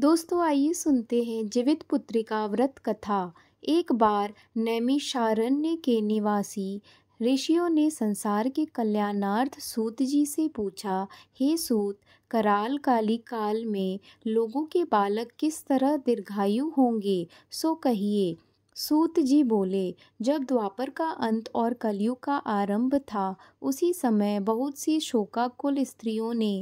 दोस्तों आइए सुनते हैं जीवित पुत्री का व्रत कथा एक बार नैमिषारण्य के निवासी ऋषियों ने संसार के कल्याणार्थ सूत जी से पूछा हे सूत कराल काली काल में लोगों के बालक किस तरह दीर्घायु होंगे सो कहिए सूत जी बोले जब द्वापर का अंत और कलयुग का आरंभ था उसी समय बहुत सी शोकाकुल स्त्रियों ने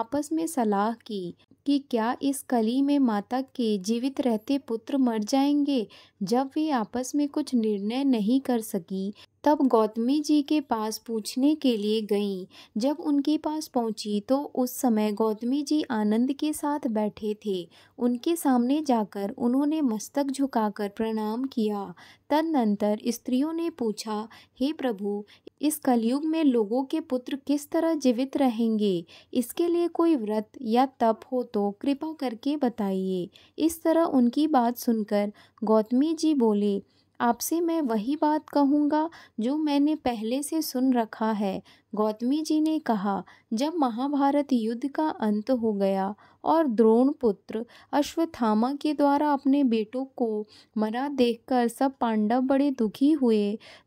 आपस में सलाह की कि क्या इस कली में माता के जीवित रहते पुत्र मर जाएंगे जब वे आपस में कुछ निर्णय नहीं कर सकी तब गौतमी जी के पास पूछने के लिए गईं जब उनके पास पहुंची तो उस समय गौतमी जी आनंद के साथ बैठे थे उनके सामने जाकर उन्होंने मस्तक झुकाकर प्रणाम किया तदनंतर स्त्रियों ने पूछा हे प्रभु इस कलयुग में लोगों के पुत्र किस तरह जीवित रहेंगे इसके लिए कोई व्रत या तप हो तो कृपा करके बताइए इस तरह उनकी बात सुनकर गौतमी स्वामी जी बोले आपसे मैं वही बात कहूँगा जो मैंने पहले से सुन रखा है गौतमी जी ने कहा जब महाभारत युद्ध का अंत हो गया और द्रोण पुत्र अश्वत्थामा के द्वारा अपने बेटों को मरा देखकर सब पांडव बड़े दुखी हुए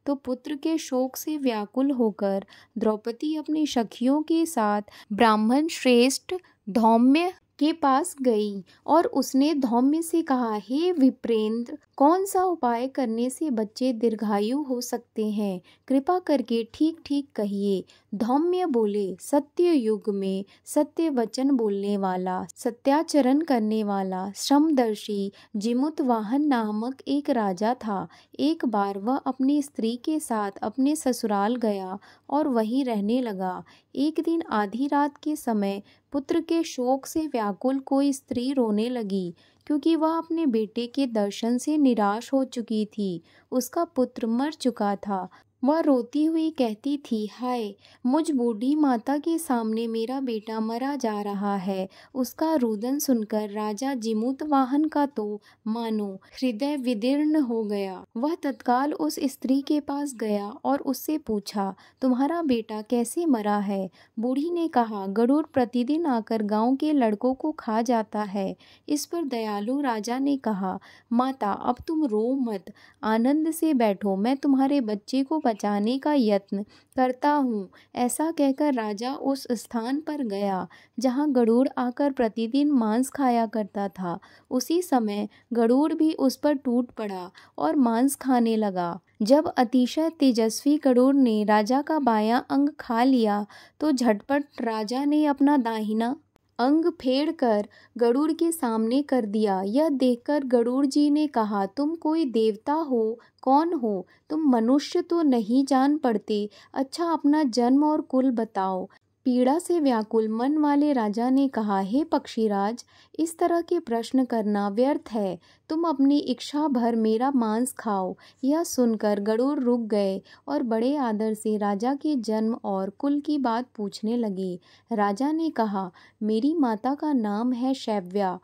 तो पुत्र के शोक से व्याकुल होकर द्रौपदी अपनी सखियों के साथ ब्राह्मण श्रेष्ठ धौम्य के पास गई और उसने धौम्य से कहा हे विप्रेंद्र कौन सा उपाय करने से बच्चे दीर्घायु हो सकते हैं कृपा करके ठीक ठीक कहिए धौम्य बोले सत्य युग में सत्य वचन बोलने वाला सत्याचरण करने वाला श्रमदर्शी जिमुत वाहन नामक एक राजा था एक बार वह अपनी स्त्री के साथ अपने ससुराल गया और वहीं रहने लगा एक दिन आधी रात के समय पुत्र के शोक से व्याकुल कोई स्त्री रोने लगी क्योंकि वह अपने बेटे के दर्शन से निराश हो चुकी थी उसका पुत्र मर चुका था वह रोती हुई कहती थी हाय मुझ बूढ़ी माता के सामने मेरा बेटा मरा जा रहा है उसका रुदन सुनकर राजा जिमूत वाहन का तो मानो हृदय विदीर्ण हो गया वह तत्काल उस स्त्री के पास गया और उससे पूछा तुम्हारा बेटा कैसे मरा है बूढ़ी ने कहा गरुड़ प्रतिदिन आकर गांव के लड़कों को खा जाता है इस पर दयालु राजा ने कहा माता अब तुम रो मत आनंद से बैठो मैं तुम्हारे बच्चे को बचाने का यत्न करता हूँ ऐसा कहकर राजा उस स्थान पर गया जहाँ गरुड़ आकर प्रतिदिन मांस खाया करता था उसी समय गरुड़ भी उस पर टूट पड़ा और मांस खाने लगा जब अतिशय तेजस्वी गरुड़ ने राजा का बायां अंग खा लिया तो झटपट राजा ने अपना दाहिना अंग फेर कर गरुड़ के सामने कर दिया यह देखकर गरुड़ जी ने कहा तुम कोई देवता हो कौन हो तुम मनुष्य तो नहीं जान पड़ते अच्छा अपना जन्म और कुल बताओ पीड़ा से व्याकुल मन वाले राजा ने कहा हे पक्षीराज इस तरह के प्रश्न करना व्यर्थ है तुम अपनी इच्छा भर मेरा मांस खाओ यह सुनकर गड़ूर रुक गए और बड़े आदर से राजा के जन्म और कुल की बात पूछने लगे राजा ने कहा मेरी माता का नाम है शैव्या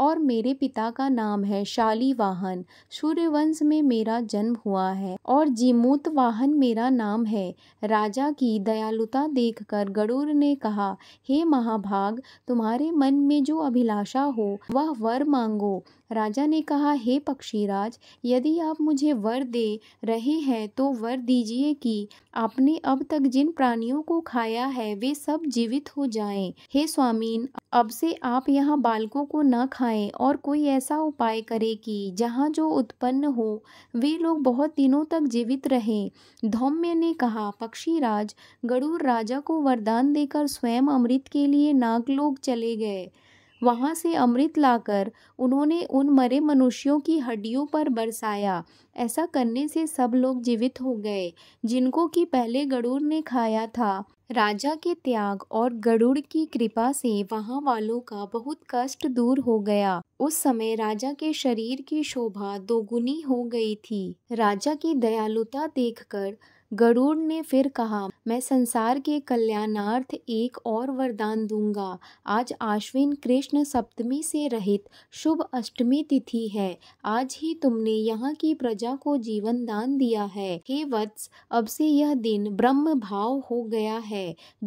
और मेरे पिता का नाम है शाली सूर्य सूर्यवंश में मेरा जन्म हुआ है और जीमूत वाहन मेरा नाम है राजा की दयालुता देखकर गडूर ने कहा हे महाभाग तुम्हारे मन में जो अभिलाषा हो वह वर मांगो राजा ने कहा हे पक्षीराज यदि आप मुझे वर दे रहे हैं तो वर दीजिए कि आपने अब तक जिन प्राणियों को खाया है वे सब जीवित हो जाएं। हे स्वामीन अब से आप यहाँ बालकों को न खाएं और कोई ऐसा उपाय करें कि जहाँ जो उत्पन्न हो वे लोग बहुत दिनों तक जीवित रहें धौम्य ने कहा पक्षीराज गरुड़ राजा को वरदान देकर स्वयं अमृत के लिए नागलोक चले गए वहाँ से अमृत लाकर उन्होंने उन मरे मनुष्यों की हड्डियों पर बरसाया ऐसा करने से सब लोग जीवित हो गए जिनको कि पहले गरुड़ ने खाया था राजा के त्याग और गरुड़ की कृपा से वहाँ वालों का बहुत कष्ट दूर हो गया उस समय राजा के शरीर की शोभा दोगुनी हो गई थी राजा की दयालुता देखकर गरुड़ ने फिर कहा मैं संसार के कल्याणार्थ एक और वरदान दूंगा आज आश्विन कृष्ण सप्तमी से रहित शुभ अष्टमी तिथि है आज ही तुमने यहाँ की प्रजा को जीवन दान दिया है हे वत्स अब से यह दिन ब्रह्म भाव हो गया है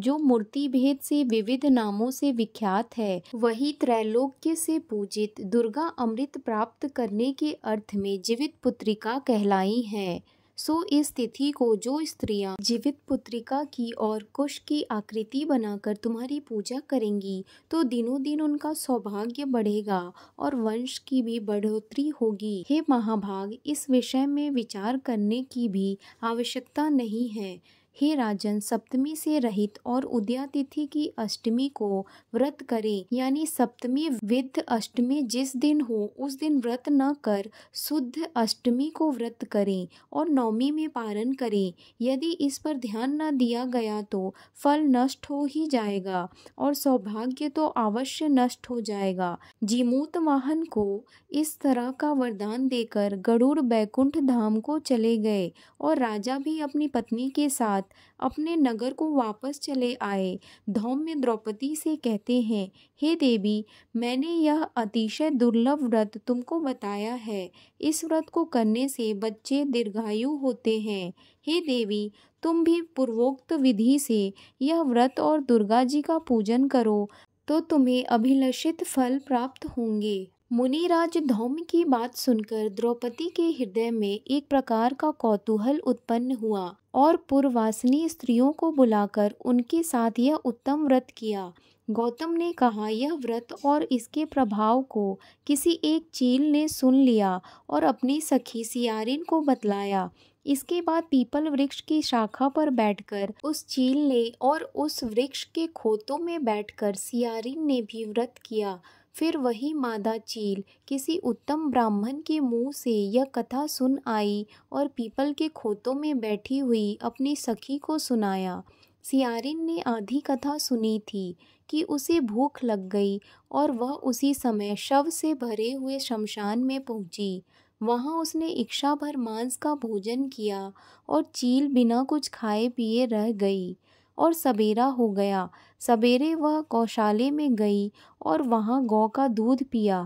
जो मूर्ति भेद से विविध नामों से विख्यात है वही त्रैलोक्य से पूजित दुर्गा अमृत प्राप्त करने के अर्थ में जीवित पुत्रिका कहलाई है सो इस तिथि को जो स्त्रियां जीवित पुत्रिका की और कुश की आकृति बनाकर तुम्हारी पूजा करेंगी तो दिनों दिन उनका सौभाग्य बढ़ेगा और वंश की भी बढ़ोतरी होगी हे महाभाग इस विषय में विचार करने की भी आवश्यकता नहीं है हे राजन सप्तमी से रहित और उद्यातिथि की अष्टमी को व्रत करें यानी सप्तमी विद्ध अष्टमी जिस दिन हो उस दिन व्रत न कर शुद्ध अष्टमी को व्रत करें और नवमी में पारण करें यदि इस पर ध्यान न दिया गया तो फल नष्ट हो ही जाएगा और सौभाग्य तो अवश्य नष्ट हो जाएगा जीमूत वाहन को इस तरह का वरदान देकर गरुड़ बैकुंठ धाम को चले गए और राजा भी अपनी पत्नी के साथ साथ अपने नगर को वापस चले आए धौम्य द्रौपदी से कहते हैं हे देवी मैंने यह अतिशय दुर्लभ व्रत तुमको बताया है इस व्रत को करने से बच्चे दीर्घायु होते हैं हे देवी तुम भी पूर्वोक्त विधि से यह व्रत और दुर्गा जी का पूजन करो तो तुम्हें अभिलषित फल प्राप्त होंगे मुनिराज धौम की बात सुनकर द्रौपदी के हृदय में एक प्रकार का कौतूहल उत्पन्न हुआ और पूर्वासिनी स्त्रियों को बुलाकर उनके साथ यह उत्तम व्रत किया गौतम ने कहा यह व्रत और इसके प्रभाव को किसी एक चील ने सुन लिया और अपनी सखी सियारिन को बतलाया इसके बाद पीपल वृक्ष की शाखा पर बैठकर उस चील ने और उस वृक्ष के खोतों में बैठकर सियारिन ने भी व्रत किया फिर वही मादा चील किसी उत्तम ब्राह्मण के मुंह से यह कथा सुन आई और पीपल के खोतों में बैठी हुई अपनी सखी को सुनाया सियारिन ने आधी कथा सुनी थी कि उसे भूख लग गई और वह उसी समय शव से भरे हुए शमशान में पहुंची वहाँ उसने इच्छा भर मांस का भोजन किया और चील बिना कुछ खाए पिए रह गई और सवेरा हो गया सवेरे वह गौशाले में गई और वहाँ गौ का दूध पिया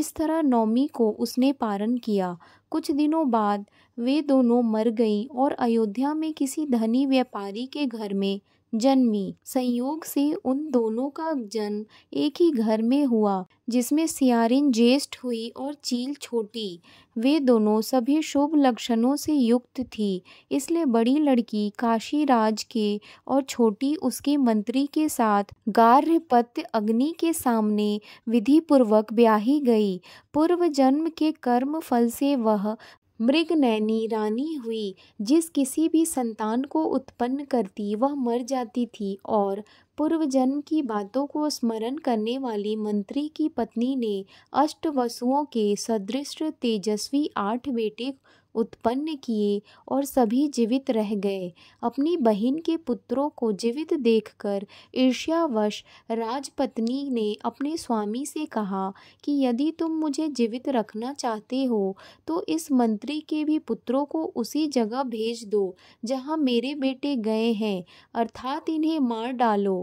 इस तरह नौमी को उसने पारण किया कुछ दिनों बाद वे दोनों मर गई और अयोध्या में किसी धनी व्यापारी के घर में जन्मी संयोग से उन दोनों का जन्म एक ही घर में हुआ जिसमें सियारिन ज्येष्ठ हुई और चील छोटी वे दोनों सभी शुभ लक्षणों से युक्त थी इसलिए बड़ी लड़की काशीराज के और छोटी उसके मंत्री के साथ गार्हपत्य अग्नि के सामने विधि पूर्वक ब्याही गई पूर्व जन्म के कर्म फल से वह मृग नैनी रानी हुई जिस किसी भी संतान को उत्पन्न करती वह मर जाती थी और पूर्व जन्म की बातों को स्मरण करने वाली मंत्री की पत्नी ने अष्ट वसुओं के सदृश तेजस्वी आठ बेटे उत्पन्न किए और सभी जीवित रह गए अपनी बहन के पुत्रों को जीवित देखकर ईर्ष्यावश राजपत्नी ने अपने स्वामी से कहा कि यदि तुम मुझे जीवित रखना चाहते हो तो इस मंत्री के भी पुत्रों को उसी जगह भेज दो जहाँ मेरे बेटे गए हैं अर्थात इन्हें मार डालो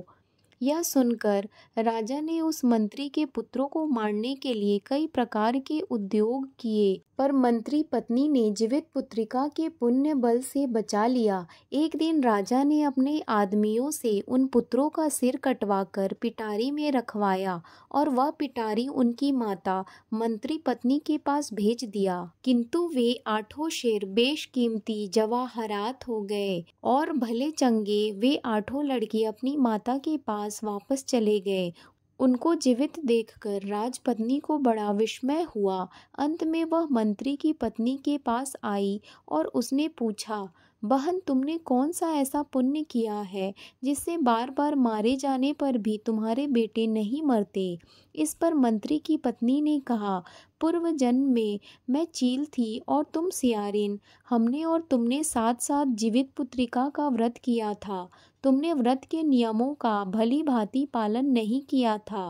यह सुनकर राजा ने उस मंत्री के पुत्रों को मारने के लिए कई प्रकार के उद्योग किए पर मंत्री पत्नी ने जीवित पुत्रिका के पुण्य बल से बचा लिया एक दिन राजा ने अपने आदमियों से उन पुत्रों का सिर कटवाकर पिटारी में रखवाया और वह पिटारी उनकी माता मंत्री पत्नी के पास भेज दिया किंतु वे आठों शेर बेश कीमती जवाहरात हो गए और भले चंगे वे आठों लड़के अपनी माता के पास पास वापस चले गए उनको जीवित देखकर राजपत्नी को बड़ा विस्मय हुआ अंत में वह मंत्री की पत्नी के पास आई और उसने पूछा बहन तुमने कौन सा ऐसा पुण्य किया है जिससे बार बार मारे जाने पर भी तुम्हारे बेटे नहीं मरते इस पर मंत्री की पत्नी ने कहा पूर्व जन्म में मैं चील थी और तुम सियारिन हमने और तुमने साथ साथ जीवित पुत्रिका का व्रत किया था तुमने व्रत के नियमों का भली भांति पालन नहीं किया था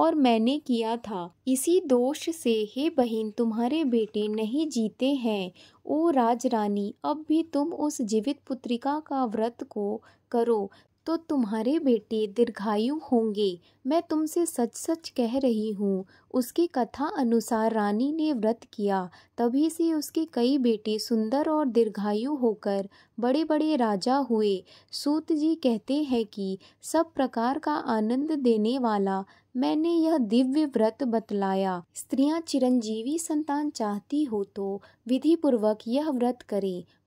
और मैंने किया था इसी दोष से हे बहन तुम्हारे बेटे नहीं जीते हैं ओ राज रानी अब भी तुम उस जीवित पुत्रिका का व्रत को करो तो तुम्हारे बेटे दीर्घायु होंगे मैं तुमसे सच सच कह रही हूँ उसकी कथा अनुसार रानी ने व्रत किया तभी से उसके कई बेटे सुंदर और दीर्घायु होकर बड़े बड़े राजा हुए सूत जी कहते हैं कि सब प्रकार का आनंद देने वाला मैंने यह दिव्य व्रत बतलाया स्त्रियां चिरंजीवी संतान चाहती हो तो विधि पूर्वक यह व्रत करें